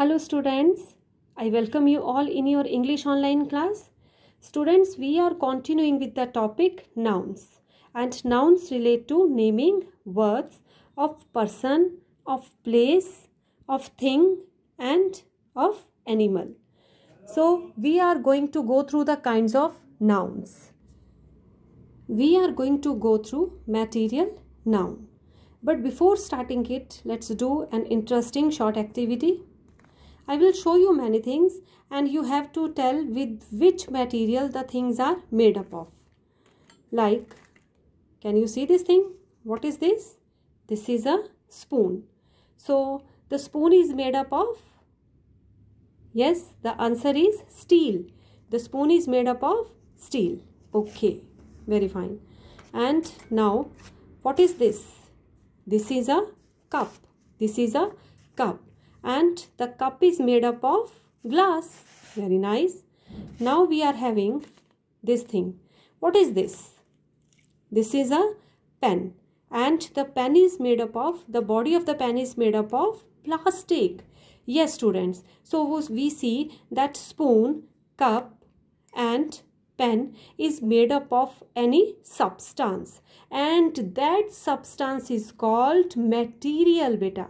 Hello students, I welcome you all in your English online class. Students, we are continuing with the topic nouns and nouns relate to naming words of person, of place, of thing and of animal. So, we are going to go through the kinds of nouns. We are going to go through material noun. But before starting it, let's do an interesting short activity I will show you many things and you have to tell with which material the things are made up of. Like, can you see this thing? What is this? This is a spoon. So, the spoon is made up of? Yes, the answer is steel. The spoon is made up of steel. Okay, very fine. And now, what is this? This is a cup. This is a cup and the cup is made up of glass. Very nice. Now we are having this thing. What is this? This is a pen and the pen is made up of, the body of the pen is made up of plastic. Yes students, so we see that spoon, cup and pen is made up of any substance and that substance is called material beta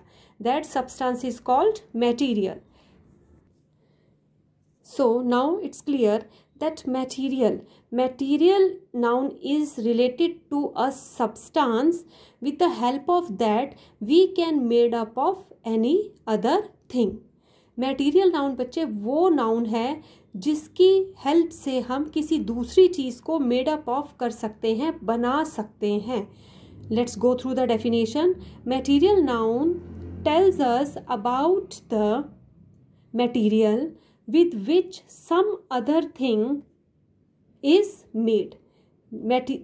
that substance is called material so now it's clear that material material noun is related to a substance with the help of that we can made up of any other thing material noun बच्चे वो noun है जिसकी help से हम किसी दूसरी चीज़ को made up of कर सकते हैं बना सकते हैं let's go through the definition material noun tells us about the material with which some other thing is made. Mati-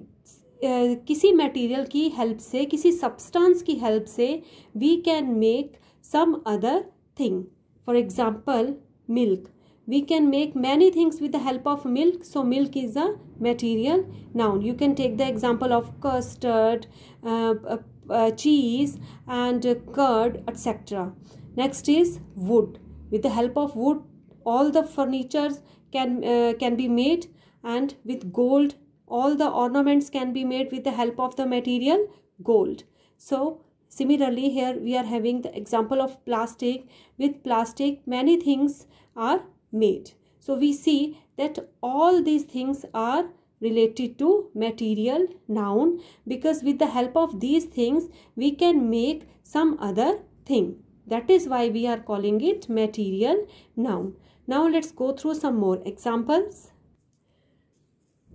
uh, किसी material की help से किसी substance की help से we can make some other thing. For example, milk. we can make many things with the help of milk so milk is a material noun you can take the example of custard uh, uh uh, cheese and curd etc next is wood with the help of wood all the furnitures can uh, can be made and with gold all the ornaments can be made with the help of the material gold so similarly here we are having the example of plastic with plastic many things are made so we see that all these things are related to material noun because with the help of these things we can make some other thing that is why we are calling it material noun now let's go through some more examples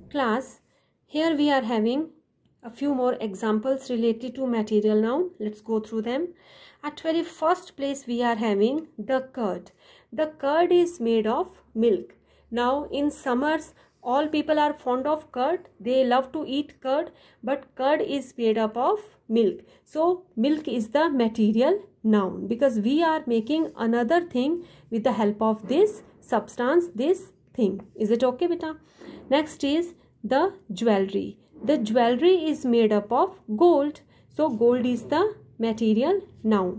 class here we are having a few more examples related to material noun let's go through them at very first place we are having the curd the curd is made of milk now in summers all people are fond of curd they love to eat curd but curd is made up of milk so milk is the material noun because we are making another thing with the help of this substance this thing is it okay beta next is the jewelry the jewelry is made up of gold so gold is the material noun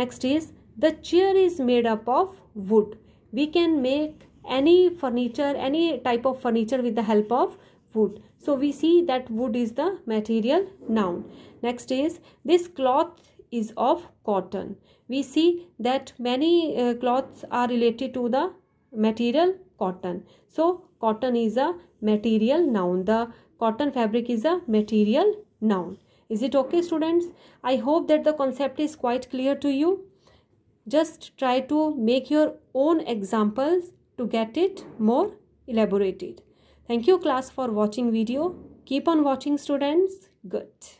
next is the chair is made up of wood we can make any furniture any type of furniture with the help of wood so we see that wood is the material noun next is this cloth is of cotton we see that many uh, cloths are related to the material cotton so cotton is a material noun the cotton fabric is a material noun is it okay students i hope that the concept is quite clear to you just try to make your own examples to get it more elaborated. Thank you class for watching video. Keep on watching students. Good.